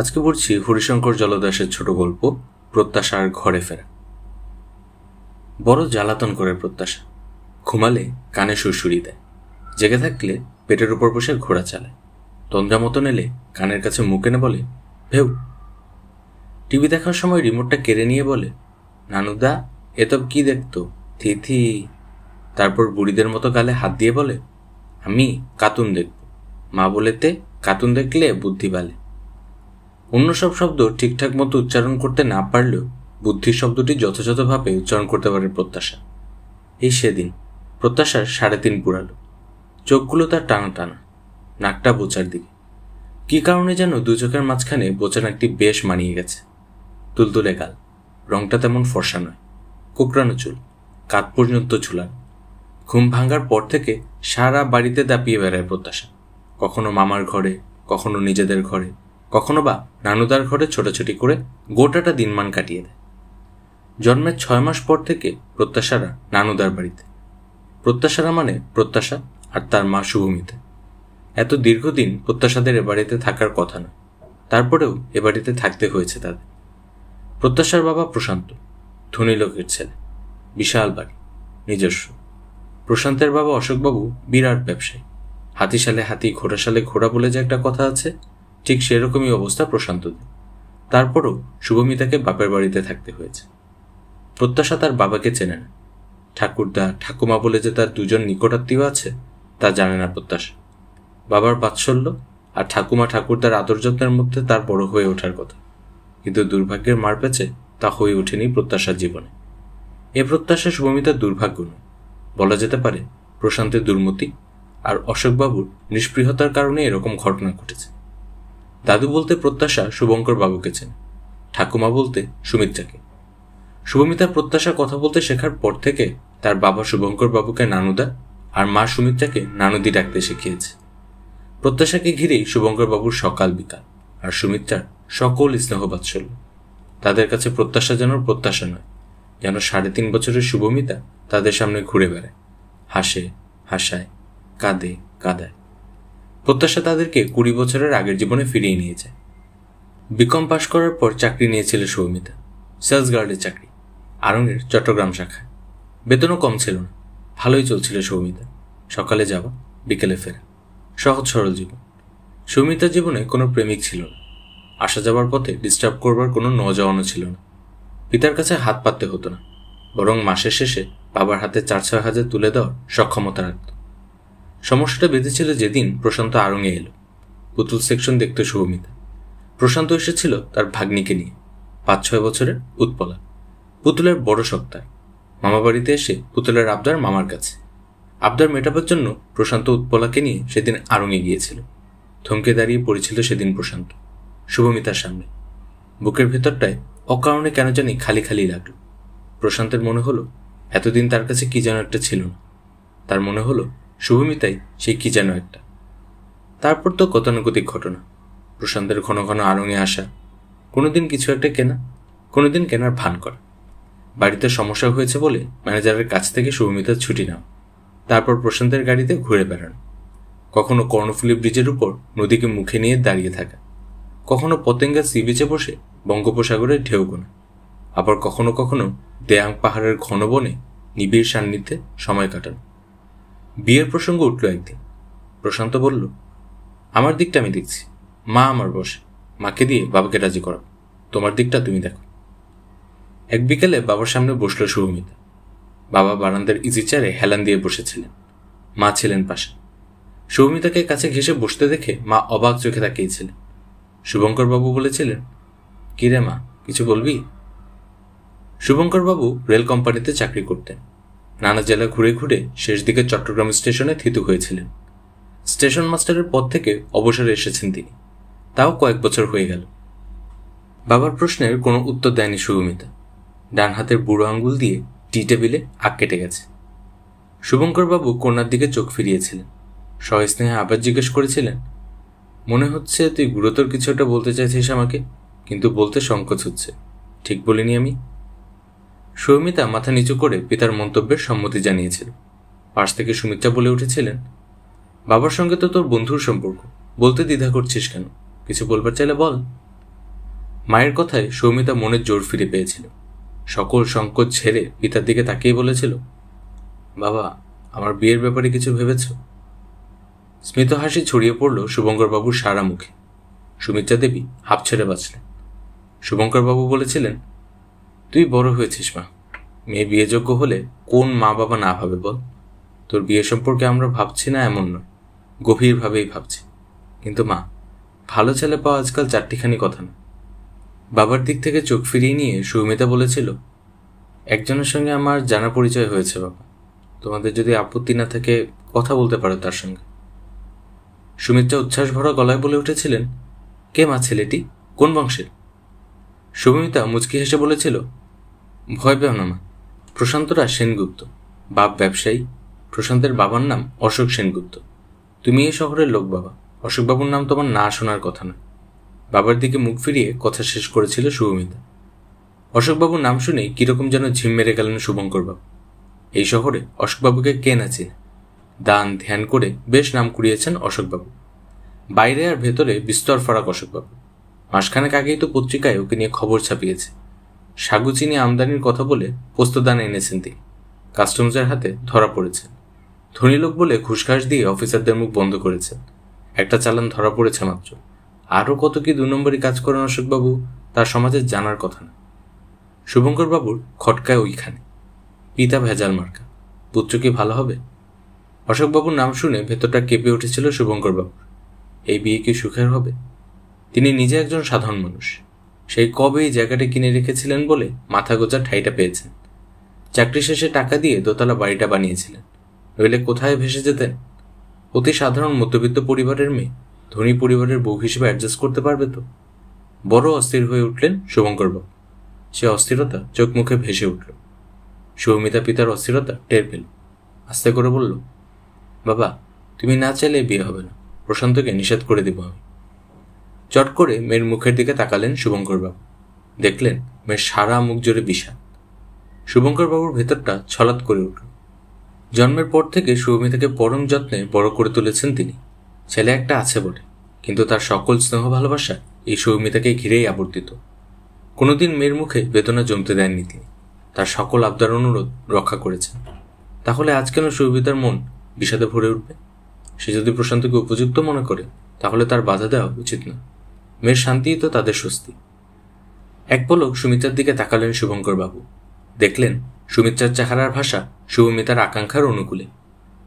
আজকে পড়ছি হরিশঙ্কর জলদাসের ছোট গল্প প্রত্যাশার ঘরে ফেরা বড় জ্বালাতন করে প্রত্যাশা ঘুমালে কানে সুরসুরি দেয় জেগে থাকলে পেটের উপর বসে ঘোড়া চালায় তন্দ্রা মতন এলে কানের কাছে মুখ এনে বলে ভেউ টিভি দেখার সময় রিমোটটা কেড়ে নিয়ে বলে নানুদা এতব কি দেখতো থি তারপর বুড়িদের মতো গালে হাত দিয়ে বলে আমি কাতুন দেখব মা বলেতে কাতুন দেখলে বুদ্ধি বালে অন্য সব শব্দ ঠিকঠাক মতো উচ্চারণ করতে না পারলেও বুদ্ধি শব্দটি যথাযথভাবে উচ্চারণ করতে পারে প্রত্যাশা এই সেদিন প্রত্যাশার সাড়ে তিন পুরালো চোখগুলো তার টানা টানা নাকটা বোচার দিকে কি কারণে যেন দু চোখের মাঝখানে বোচার নাকটি বেশ মানিয়ে গেছে তুলতুলে গাল রংটা তেমন ফর্সা নয় কোকড়ানো চুল কাত পর্যন্ত ঝুলান ঘুম ভাঙার পর থেকে সারা বাড়িতে দাপিয়ে বেড়ায় প্রত্যাশা কখনো মামার ঘরে কখনো নিজেদের ঘরে কখনো বা নানুদার ঘরে ছোটাছুটি করে গোটাটা দিনমান কাটিয়ে দেয় জন্মের ছয় মাস পর থেকে প্রত্যাশারা নানুদার বাড়িতে প্রত্যাশারা মানে প্রত্যাশা আর তার মা শুভমিতে এত দীর্ঘদিন প্রত্যাশাদের এ বাড়িতে থাকার কথা নয় তারপরেও এ বাড়িতে থাকতে হয়েছে তাদের প্রত্যাশার বাবা প্রশান্ত ধনী লোকের ছেলে বিশাল বাড়ি নিজস্ব প্রশান্তের বাবা অশোকবাবু বিরাট ব্যবসায়ী হাতিশালে হাতি ঘোড়াশালে ঘোড়া বলে যে একটা কথা আছে ঠিক সেরকমই অবস্থা প্রশান্তদের তারপরও শুভমিতাকে বাপের বাড়িতে থাকতে হয়েছে প্রত্যাশা তার বাবাকে চেনে না ঠাকুরদা ঠাকুমা বলে যে তার দুজন নিকটাত্মীয় আছে তা জানে না প্রত্যাশা বাবার বাৎসল্য আর ঠাকুমা ঠাকুরদার আদর যত্নের মধ্যে তার বড় হয়ে ওঠার কথা কিন্তু দুর্ভাগ্যের মার পেছে তা হয়ে ওঠেনি প্রত্যাশার জীবনে এ প্রত্যাশা শুভমিতার দুর্ভাগ্য নয় বলা যেতে পারে প্রশান্তের দুর্মতি আর অশোকবাবুর নিষ্পৃহতার কারণে এরকম ঘটনা ঘটেছে দাদু বলতে প্রত্যাশা শুভঙ্কর বাবুকে চেন ঠাকুমা বলতে সুমিত্রাকে শুভমিতার প্রত্যাশা কথা বলতে শেখার পর থেকে তার বাবা শুভঙ্কর বাবুকে নানুদা আর মা সুমিত্রাকে নানুদি ডাকতে শিখিয়েছে প্রত্যাশাকে ঘিরেই শুভঙ্কর বাবুর সকাল বিকাল আর সুমিত্রার সকল স্নেহ বাৎসল্য তাদের কাছে প্রত্যাশা যেন প্রত্যাশা নয় যেন সাড়ে তিন বছরের শুভমিতা তাদের সামনে ঘুরে বেড়ায় হাসে হাসায় কাঁদে কাঁদায় প্রত্যাশা তাদেরকে কুড়ি বছরের আগের জীবনে ফিরিয়ে নিয়েছে বিকম পাশ করার পর চাকরি নিয়েছিল সৌমিতা সেলস গার্ডের চাকরি আরঙ্গের চট্টগ্রাম শাখায় বেতনও কম ছিল না ভালোই চলছিল সৌমিতা সকালে যাওয়া বিকেলে ফেরা সহজ সরল জীবন সৌমিতার জীবনে কোনো প্রেমিক ছিল না আসা যাওয়ার পথে ডিস্টার্ব করবার কোনো নজওয়ানও ছিল না পিতার কাছে হাত পাততে হতো না বরং মাসের শেষে বাবার হাতে চার ছয় হাজার তুলে দেওয়ার সক্ষমতা রাখত সমস্যাটা বেঁধেছিল যেদিন প্রশান্ত আড়ঙে এলো পুতুল সেকশন দেখতে শুভমিতা প্রশান্ত এসেছিল তার ভাগ্নিকে নিয়ে পাঁচ ছয় বছরের উৎপলা পুতুলের বড় মামা মামাবাড়িতে এসে পুতুলের আবদার মামার কাছে আবদার মেটাবার জন্য প্রশান্ত উৎপলাকে নিয়ে সেদিন আড়ঙে গিয়েছিল থমকে দাঁড়িয়ে পড়েছিল সেদিন প্রশান্ত শুভমিতার সামনে বুকের ভেতরটায় অকারণে কেন জানি খালি খালি লাগলো প্রশান্তের মনে হলো এতদিন তার কাছে কি যেন একটা ছিল না তার মনে হলো শুভমিতাই সে কি যেন একটা তারপর তো গতানুগতিক ঘটনা প্রশান্তের ঘন ঘন আড়ঙে আসা কোনোদিন কিছু একটা কেনা কোনোদিন কেনার ভান করা বাড়িতে সমস্যা হয়েছে বলে ম্যানেজারের কাছ থেকে শুভমিতা ছুটি নাও তারপর প্রশান্তের গাড়িতে ঘুরে বেড়ানো কখনো কর্ণফুলি ব্রিজের উপর নদীকে মুখে নিয়ে দাঁড়িয়ে থাকা কখনো পতেঙ্গা সি বিচে বসে বঙ্গোপসাগরের ঢেউ গোনা আবার কখনো কখনো দেয়াং পাহাড়ের ঘন বনে নিবিড় সান্নিধ্যে সময় কাটানো বিয়ের প্রসঙ্গ উঠল একদিন প্রশান্ত বলল আমার দিকটা আমি দেখছি মা আমার বসে মাকে দিয়ে বাবাকে রাজি করো তোমার দিকটা তুমি দেখো এক বিকেলে বাবার সামনে বসল সুভমিতা বাবা বারান্দার ইজি চেয়ারে হেলান দিয়ে বসেছিলেন মা ছিলেন পাশে শুভমিতাকে কাছে ঘেসে বসতে দেখে মা অবাক চোখে তাকিয়েছিলেন শুভঙ্করবাবু বলেছিলেন কিরে মা কিছু বলবি শুভঙ্করবাবু রেল কোম্পানিতে চাকরি করতেন নানা জেলা ঘুরে ঘুরে শেষ দিকে চট্টগ্রাম স্টেশনে থিতু হয়েছিলেন স্টেশন মাস্টারের পদ থেকে অবসরে এসেছেন তিনি তাও কয়েক বছর হয়ে গেল বাবার প্রশ্নের কোনো উত্তর দেয়নি সুগমিতা ডান হাতের বুড়ো আঙ্গুল দিয়ে টি টেবিলে আগ কেটে গেছে শুভঙ্করবাবু কন্যার দিকে চোখ ফিরিয়েছিলেন সহস্নেহে আবার জিজ্ঞেস করেছিলেন মনে হচ্ছে তুই গুরুতর কিছু একটা বলতে চাইছিস আমাকে কিন্তু বলতে সংকোচ হচ্ছে ঠিক বলিনি আমি সৌমিতা মাথা নিচু করে পিতার মন্তব্যের সম্মতি জানিয়েছিল পাশ থেকে সুমিত্রা বলে উঠেছিলেন বাবার সঙ্গে তো তোর বন্ধুর সম্পর্ক বলতে দ্বিধা করছিস কেন কিছু বলবার চাইলে বল মায়ের কথায় সৌমিতা মনের জোর ফিরে পেয়েছিল সকল সংকোচ ছেড়ে পিতার দিকে তাকিয়ে বলেছিল বাবা আমার বিয়ের ব্যাপারে কিছু ভেবেছ স্মিত হাসি ছড়িয়ে পড়ল শুভঙ্করবাবুর সারা মুখে সুমিত্রা দেবী হাফ ছেড়ে বাঁচলেন শুভঙ্করবাবু বলেছিলেন তুই বড় হয়েছিস মা মেয়ে বিয়েযোগ্য হলে কোন মা বাবা না ভাবে বল তোর বিয়ে সম্পর্কে আমরা ভাবছি না এমন নয় গভীরভাবেই ভাবছি কিন্তু মা ভালো ছেলে পাওয়া আজকাল চারটিখানি কথা না বাবার দিক থেকে চোখ ফিরিয়ে নিয়ে সৌমিতা বলেছিল একজনের সঙ্গে আমার জানা পরিচয় হয়েছে বাবা তোমাদের যদি আপত্তি না থাকে কথা বলতে পারো তার সঙ্গে সুমিত্রা উচ্ছ্বাস ভরা গলায় বলে উঠেছিলেন কে মা ছেলেটি কোন বংশের সুমিতা মুচকি হেসে বলেছিল ভয় পেও না মা প্রশান্তরা সেনগুপ্ত বাপ ব্যবসায়ী প্রশান্তের বাবার নাম অশোক সেনগুপ্ত তুমি এই শহরের লোক বাবা অশোকবাবুর নাম তোমার না শোনার কথা না বাবার দিকে মুখ ফিরিয়ে কথা শেষ করেছিল শুভমিতা অশোকবাবুর নাম শুনেই কীরকম যেন ঝিম মেরে গেলেন শুভঙ্করবাবু এই শহরে অশোকবাবুকে কে না চিনে দান ধ্যান করে বেশ নাম কুড়িয়েছেন অশোকবাবু বাইরে আর ভেতরে বিস্তর ফারাক অশোকবাবু মাসখানেক আগেই তো পত্রিকায় ওকে নিয়ে খবর ছাপিয়েছে সাগু চিনি আমদানির কথা বলে পোস্তদান এনেছেন তিনি কাস্টমসের হাতে ধরা পড়েছে ধনী লোক বলে ঘুষঘাস দিয়ে অফিসারদের মুখ বন্ধ করেছেন একটা চালান ধরা পড়েছে মাত্র আরও কত কি দু নম্বরই কাজ করেন অশোকবাবু তার সমাজের জানার কথা না শুভঙ্করবাবুর খটকায় ওইখানে পিতা ভেজাল মার্কা পুত্র কি ভালো হবে অশোকবাবুর নাম শুনে ভেতরটা কেঁপে উঠেছিল শুভঙ্করবাবুর এই বিয়ে কি সুখের হবে তিনি নিজে একজন সাধারণ মানুষ সেই কবে এই জায়গাটা কিনে রেখেছিলেন বলে মাথা গোজা ঠাইটা পেয়েছেন চাকরি শেষে টাকা দিয়ে দোতলা বাড়িটা বানিয়েছিলেন নইলে কোথায় ভেসে যেতেন অতি সাধারণ মধ্যবিত্ত পরিবারের মেয়ে ধনী পরিবারের বউ হিসেবে অ্যাডজাস্ট করতে পারবে তো বড় অস্থির হয়ে উঠলেন শুভঙ্কর বাবু সে অস্থিরতা চোখ মুখে ভেসে উঠল সৌমিতা পিতার অস্থিরতা টের পেল আস্তে করে বলল বাবা তুমি না চাইলে বিয়ে হবে না প্রশান্তকে নিষেধ করে দেবো আমি চট করে মেয়ের মুখের দিকে তাকালেন শুভঙ্কর বাবু দেখলেন মেয়ের সারা মুখ জুড়ে বিষাদ বাবুর ভেতরটা ছলাৎ করে উঠল জন্মের পর থেকে শুভমিতাকে পরম যত্নে বড় করে তুলেছেন তিনি ছেলে একটা আছে বটে কিন্তু তার সকল স্নেহ ভালোবাসা এই শুভমিতাকে ঘিরেই আবর্তিত কোনোদিন মেয়ের মুখে বেদনা জমতে দেননি তিনি তার সকল আবদার অনুরোধ রক্ষা করেছেন তাহলে আজ কেন সৌমিতার মন বিষাদে ভরে উঠবে সে যদি প্রশান্তকে উপযুক্ত মনে করে তাহলে তার বাধা দেওয়া উচিত না মেয়ের শান্তিই তো তাদের স্বস্তি এক পলক সুমিত্রার দিকে তাকালেন শুভঙ্কর বাবু দেখলেন সুমিত্রার চেহারার ভাষা শুভমিতার আকাঙ্ক্ষার অনুকূলে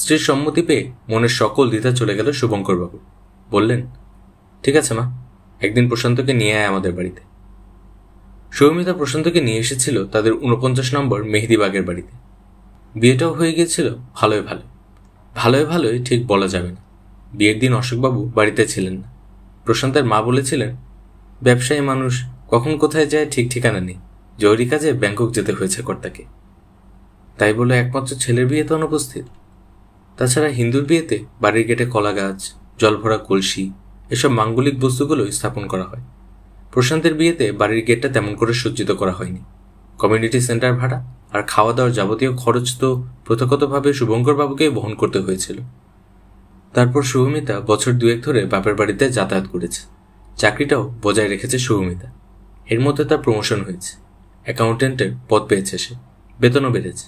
স্ত্রীর সম্মতি পেয়ে মনের সকল দ্বিধা চলে গেল শুভঙ্কর বাবু বললেন ঠিক আছে মা একদিন প্রশান্তকে নিয়ে আয় আমাদের বাড়িতে সৌমিতা প্রশান্তকে নিয়ে এসেছিল তাদের উনপঞ্চাশ নম্বর মেহেদিবাগের বাড়িতে বিয়েটাও হয়ে গিয়েছিল ভালোই ভালো ভালোই ভালোই ঠিক বলা যাবে না বিয়ের দিন অশোকবাবু বাড়িতে ছিলেন না প্রশান্তের মা বলেছিলেন ব্যবসায়ী মানুষ কখন কোথায় যায় ঠিক ঠিকানা নেই জরুরি কাজে ব্যাংকক যেতে হয়েছে কর্তাকে তাই বলে একমাত্র ছেলের বিয়েতে অনুপস্থিত তাছাড়া হিন্দুর বিয়েতে বাড়ির গেটে কলা গাছ জলভরা কলসি এসব মাঙ্গলিক বস্তুগুলো স্থাপন করা হয় প্রশান্তের বিয়েতে বাড়ির গেটটা তেমন করে সজ্জিত করা হয়নি কমিউনিটি সেন্টার ভাড়া আর খাওয়া দাওয়ার যাবতীয় খরচ তো প্রথাগতভাবে শুভঙ্করবাবুকেই বহন করতে হয়েছিল তারপর শুভমিতা বছর দুয়েক ধরে বাপের বাড়িতে যাতায়াত করেছে চাকরিটাও বজায় রেখেছে শুভমিতা এর মধ্যে তার প্রমোশন হয়েছে অ্যাকাউন্টেন্টের পদ পেয়েছে সে বেতনও বেড়েছে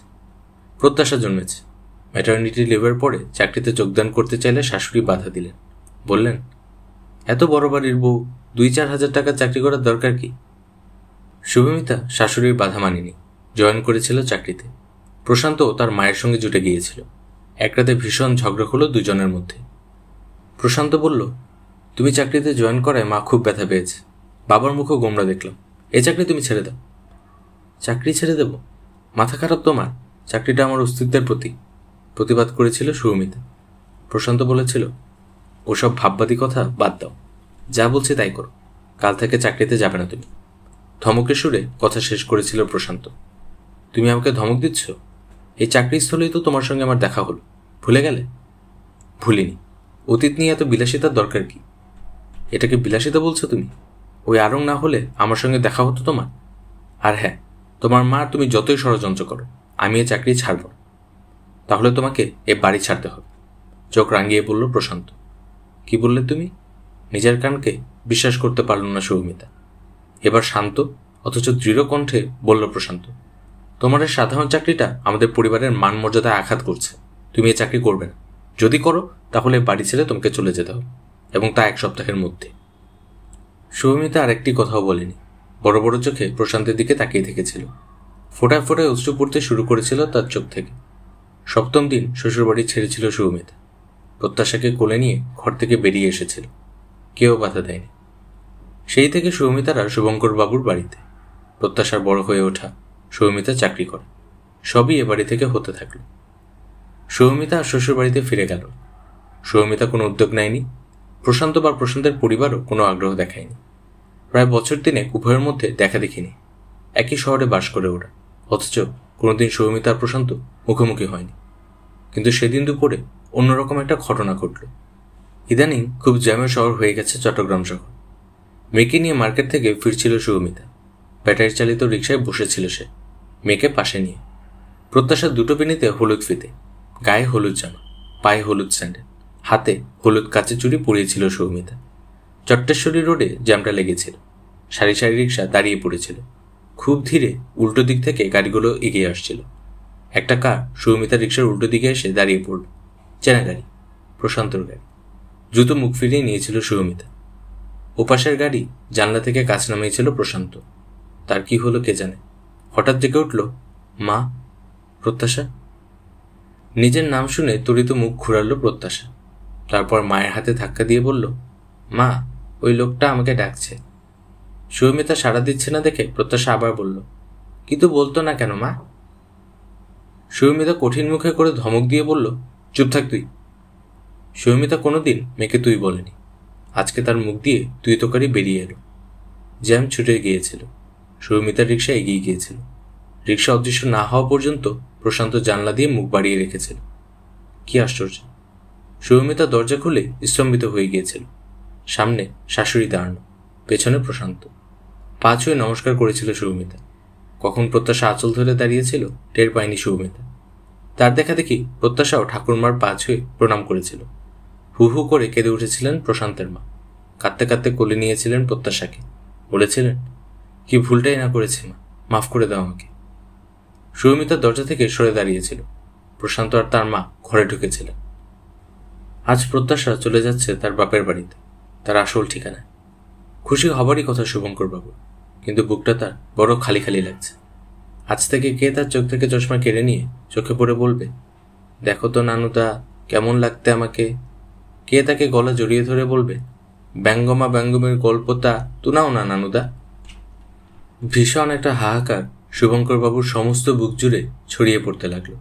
প্রত্যাশা জন্মেছে ম্যাটার্নিটি লিভের পরে চাকরিতে যোগদান করতে চাইলে শাশুড়ি বাধা দিলেন বললেন এত বড় বাড়ির বউ দুই চার হাজার টাকা চাকরি করার দরকার কি শুভমিতা শাশুড়ির বাধা মানেনি জয়েন করেছিল চাকরিতে প্রশান্তও তার মায়ের সঙ্গে জুটে গিয়েছিল একরাতে ভীষণ ঝগড়া হলো দুজনের মধ্যে প্রশান্ত বলল তুমি চাকরিতে জয়েন করায় মা খুব ব্যথা পেয়েছে বাবার মুখও গোমরা দেখলাম এ চাকরি তুমি ছেড়ে দাও চাকরি ছেড়ে দেব মাথা খারাপ তোমার চাকরিটা আমার অস্তিত্বের প্রতি প্রতিবাদ করেছিল সুমিতা প্রশান্ত বলেছিল ওসব ভাববাদী কথা বাদ দাও যা বলছি তাই করো কাল থেকে চাকরিতে যাবে না তুমি ধমকে সুরে কথা শেষ করেছিল প্রশান্ত তুমি আমাকে ধমক দিচ্ছ এই চাকরিস্থলেই তো তোমার সঙ্গে আমার দেখা হলো ভুলে গেলে ভুলিনি অতীত নিয়ে এত বিলাসিতার দরকার কি এটাকে বিলাসিতা বলছো তুমি ওই আরং না হলে আমার সঙ্গে দেখা হতো তোমার আর হ্যাঁ তোমার মা তুমি যতই ষড়যন্ত্র করো আমি এ চাকরি ছাড়ব তাহলে তোমাকে এ বাড়ি ছাড়তে হবে চোখ রাঙিয়ে বলল প্রশান্ত কি বললে তুমি নিজের কানকে বিশ্বাস করতে পারল না সৌমিতা এবার শান্ত অথচ দৃঢ় কণ্ঠে বলল প্রশান্ত তোমার সাধারণ চাকরিটা আমাদের পরিবারের মান মর্যাদায় আঘাত করছে তুমি এই চাকরি করবে না যদি করো তাহলে বাড়ি ছেড়ে তোমাকে চলে যেতে হবে এবং তা এক সপ্তাহের মধ্যে সৌমিতা আরেকটি কথাও বলেনি বড় বড় চোখে প্রশান্তের দিকে তাকিয়ে থেকেছিল ফোটায় ফোটায় অশ্রু পড়তে শুরু করেছিল তার চোখ থেকে সপ্তম দিন শ্বশুরবাড়ি ছেড়েছিল সৌমিতা প্রত্যাশাকে কোলে নিয়ে ঘর থেকে বেরিয়ে এসেছিল কেউ বাধা দেয়নি সেই থেকে সৌমিতারা শুভঙ্কর বাবুর বাড়িতে প্রত্যাশার বড় হয়ে ওঠা সৌমিতা চাকরি করে সবই এ বাড়ি থেকে হতে থাকল সৌমিতা আর শ্বশুর বাড়িতে ফিরে গেল সৌমিতা কোনো উদ্যোগ নেয়নি প্রশান্ত বা প্রশান্তের পরিবারও কোনো আগ্রহ দেখায়নি প্রায় বছর দিনে উভয়ের মধ্যে দেখা দেখিনি একই শহরে বাস করে ওরা অথচ কোনোদিন সৌমিতা আর প্রশান্ত মুখোমুখি হয়নি কিন্তু সেদিন দুপুরে অন্যরকম একটা ঘটনা ঘটল ইদানিং খুব জ্যামের শহর হয়ে গেছে চট্টগ্রাম শহর মেয়েকে নিয়ে মার্কেট থেকে ফিরছিল সৌমিতা ব্যাটারি চালিত রিক্সায় বসেছিল সে মেয়েকে পাশে নিয়ে প্রত্যাশা দুটো পিনিতে হলুদ ফিতে গায়ে হলুদ জামা পায়ে হলুদ স্যান্ডেল হাতে হলুদ কাঁচের চুড়ি পরিয়েছিল সৌমিতা চট্টেশ্বরী রোডে জ্যামটা লেগেছিল সারি সারি রিক্সা দাঁড়িয়ে পড়েছিল খুব ধীরে উল্টো দিক থেকে গাড়িগুলো এগিয়ে আসছিল একটা কার সৌমিতা রিক্সার উল্টো দিকে এসে দাঁড়িয়ে পড়ল চেনা গাড়ি প্রশান্তর গাড়ি জুতো মুখ ফিরিয়ে নিয়েছিল সৌমিতা ওপাশের গাড়ি জানলা থেকে কাছ নামিয়েছিল প্রশান্ত তার কি হলো কে জানে হঠাৎ জেগে উঠল মা প্রত্যাশা নিজের নাম শুনে তরিত মুখ ঘুরালো প্রত্যাশা তারপর মায়ের হাতে ধাক্কা দিয়ে বলল মা ওই লোকটা আমাকে ডাকছে সৌমিতা সাড়া দিচ্ছে না দেখে প্রত্যাশা আবার বলল কিন্তু বলতো না কেন মা সৌমিতা কঠিন মুখে করে ধমক দিয়ে বলল চুপ থাক তুই সৌমিতা কোনোদিন মেয়েকে তুই বলেনি আজকে তার মুখ দিয়ে তুই তোকারি বেরিয়ে এলো জ্যাম ছুটে গিয়েছিল সৌমিতার রিক্সা এগিয়ে গিয়েছিল রিক্সা অদৃশ্য না হওয়া পর্যন্ত প্রশান্ত জানলা দিয়ে মুখ বাড়িয়ে রেখেছিল কি আশ্চর্য সৌমিতা দরজা খুলে স্তম্ভিত হয়ে গিয়েছিল সামনে শাশুড়ি দাঁড়ানো পেছনে প্রশান্ত পাঁচ হয়ে নমস্কার করেছিল সৌমিতা কখন প্রত্যাশা আঁচল ধরে দাঁড়িয়েছিল টের পায়নি সৌমিতা তার দেখা দেখি প্রত্যাশাও ঠাকুরমার পাঁচ হয়ে প্রণাম করেছিল হু হু করে কেঁদে উঠেছিলেন প্রশান্তের মা কাঁদতে কাঁদতে কোলে নিয়েছিলেন প্রত্যাশাকে বলেছিলেন কি ভুলটাই না করেছি মা মাফ করে দাও আমাকে সুমিতার দরজা থেকে সরে দাঁড়িয়েছিল প্রশান্ত আর তার মা ঘরে ঢুকেছিলেন আজ প্রত্যাশা চলে যাচ্ছে তার বাপের বাড়িতে তার আসল ঠিকানা খুশি হবারই কথা শুভঙ্কর বাবু কিন্তু বুকটা তার বড় খালি খালি লাগছে আজ থেকে কে তার চোখ থেকে চশমা কেড়ে নিয়ে চোখে পড়ে বলবে দেখো তো নানুদা কেমন লাগতে আমাকে কে তাকে গলা জড়িয়ে ধরে বলবে ব্যঙ্গমা ব্যঙ্গমের গল্পটা তুনাও না নানুদা ভীষণ একটা হাহাকার শুভঙ্করবাবুর সমস্ত বুক জুড়ে ছড়িয়ে পড়তে লাগলো